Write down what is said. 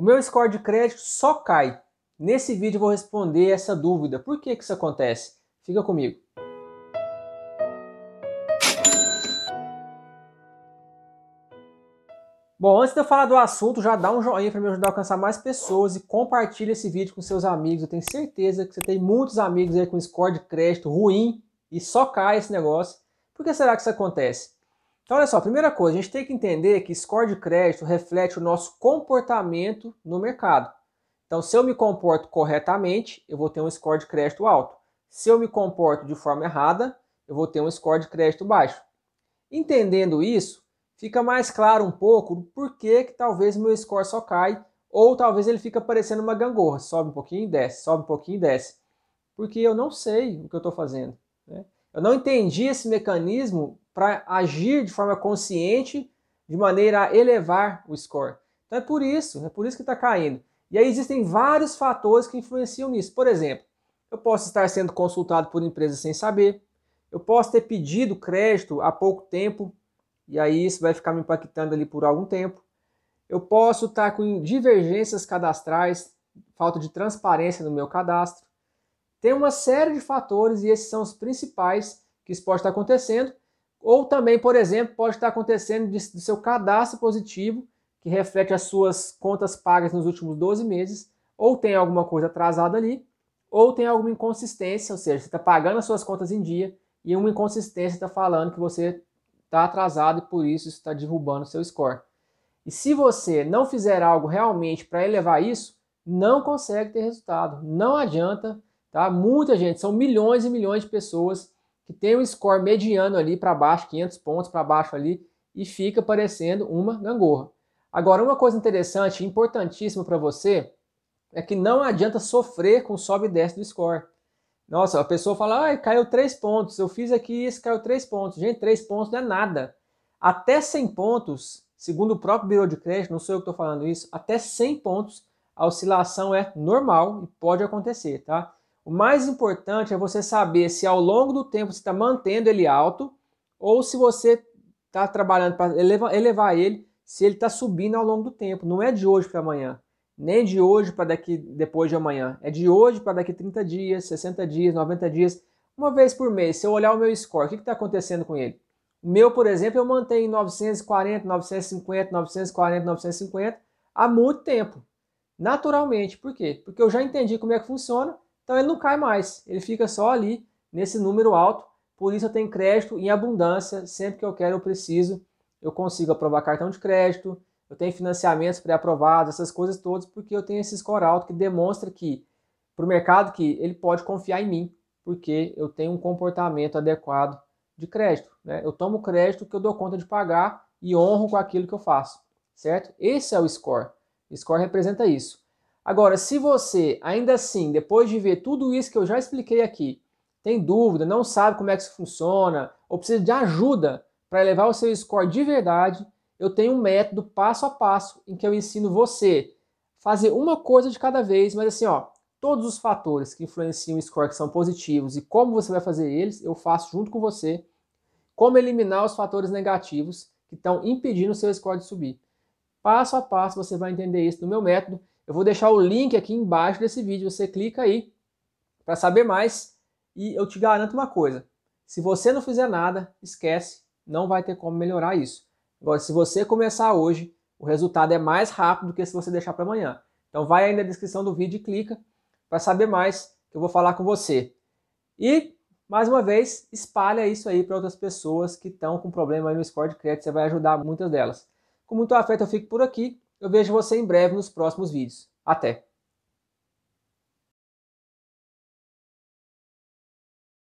O meu score de crédito só cai. Nesse vídeo eu vou responder essa dúvida. Por que, que isso acontece? Fica comigo. Bom, antes de eu falar do assunto, já dá um joinha para me ajudar a alcançar mais pessoas e compartilha esse vídeo com seus amigos. Eu tenho certeza que você tem muitos amigos aí com score de crédito ruim e só cai esse negócio. Por que será que isso acontece? Então, olha só, primeira coisa, a gente tem que entender que score de crédito reflete o nosso comportamento no mercado. Então, se eu me comporto corretamente, eu vou ter um score de crédito alto. Se eu me comporto de forma errada, eu vou ter um score de crédito baixo. Entendendo isso, fica mais claro um pouco por que, talvez meu score só cai ou talvez ele fica parecendo uma gangorra, sobe um pouquinho e desce, sobe um pouquinho e desce, porque eu não sei o que eu estou fazendo. Né? Eu não entendi esse mecanismo para agir de forma consciente, de maneira a elevar o score. Então é por isso, é por isso que está caindo. E aí existem vários fatores que influenciam nisso. Por exemplo, eu posso estar sendo consultado por empresa sem saber, eu posso ter pedido crédito há pouco tempo, e aí isso vai ficar me impactando ali por algum tempo. Eu posso estar com divergências cadastrais, falta de transparência no meu cadastro. Tem uma série de fatores e esses são os principais que isso pode estar acontecendo. Ou também, por exemplo, pode estar acontecendo do seu cadastro positivo, que reflete as suas contas pagas nos últimos 12 meses, ou tem alguma coisa atrasada ali, ou tem alguma inconsistência, ou seja, você está pagando as suas contas em dia e uma inconsistência está falando que você está atrasado e por isso está derrubando o seu score. E se você não fizer algo realmente para elevar isso, não consegue ter resultado. Não adianta Tá? Muita gente, são milhões e milhões de pessoas que tem um score mediano ali para baixo, 500 pontos para baixo ali, e fica parecendo uma gangorra. Agora, uma coisa interessante, importantíssima para você, é que não adianta sofrer com sobe e desce do score. Nossa, a pessoa fala, ah, caiu 3 pontos, eu fiz aqui isso, caiu 3 pontos. Gente, 3 pontos não é nada. Até 100 pontos, segundo o próprio Biro de Crédito, não sou eu que estou falando isso, até 100 pontos a oscilação é normal e pode acontecer, tá? O mais importante é você saber se ao longo do tempo você está mantendo ele alto ou se você está trabalhando para elevar, elevar ele, se ele está subindo ao longo do tempo. Não é de hoje para amanhã, nem de hoje para daqui depois de amanhã. É de hoje para daqui 30 dias, 60 dias, 90 dias, uma vez por mês. Se eu olhar o meu score, o que está acontecendo com ele? O meu, por exemplo, eu mantenho 940, 950, 940, 950 há muito tempo. Naturalmente, por quê? Porque eu já entendi como é que funciona então ele não cai mais, ele fica só ali nesse número alto. Por isso eu tenho crédito em abundância, sempre que eu quero, eu preciso, eu consigo aprovar cartão de crédito, eu tenho financiamentos pré-aprovados, essas coisas todas, porque eu tenho esse score alto que demonstra que para o mercado que ele pode confiar em mim, porque eu tenho um comportamento adequado de crédito. Né? Eu tomo crédito que eu dou conta de pagar e honro com aquilo que eu faço, certo? Esse é o score. O score representa isso. Agora, se você ainda assim, depois de ver tudo isso que eu já expliquei aqui, tem dúvida, não sabe como é que isso funciona, ou precisa de ajuda para elevar o seu score de verdade, eu tenho um método passo a passo em que eu ensino você fazer uma coisa de cada vez, mas assim, ó, todos os fatores que influenciam o score que são positivos e como você vai fazer eles, eu faço junto com você. Como eliminar os fatores negativos que estão impedindo o seu score de subir. Passo a passo você vai entender isso no meu método eu vou deixar o link aqui embaixo desse vídeo, você clica aí para saber mais e eu te garanto uma coisa, se você não fizer nada, esquece, não vai ter como melhorar isso. Agora, se você começar hoje, o resultado é mais rápido do que se você deixar para amanhã. Então vai aí na descrição do vídeo e clica para saber mais que eu vou falar com você. E, mais uma vez, espalha isso aí para outras pessoas que estão com problema no score de crédito, você vai ajudar muitas delas. Com muito afeto eu fico por aqui, eu vejo você em breve nos próximos vídeos. Até!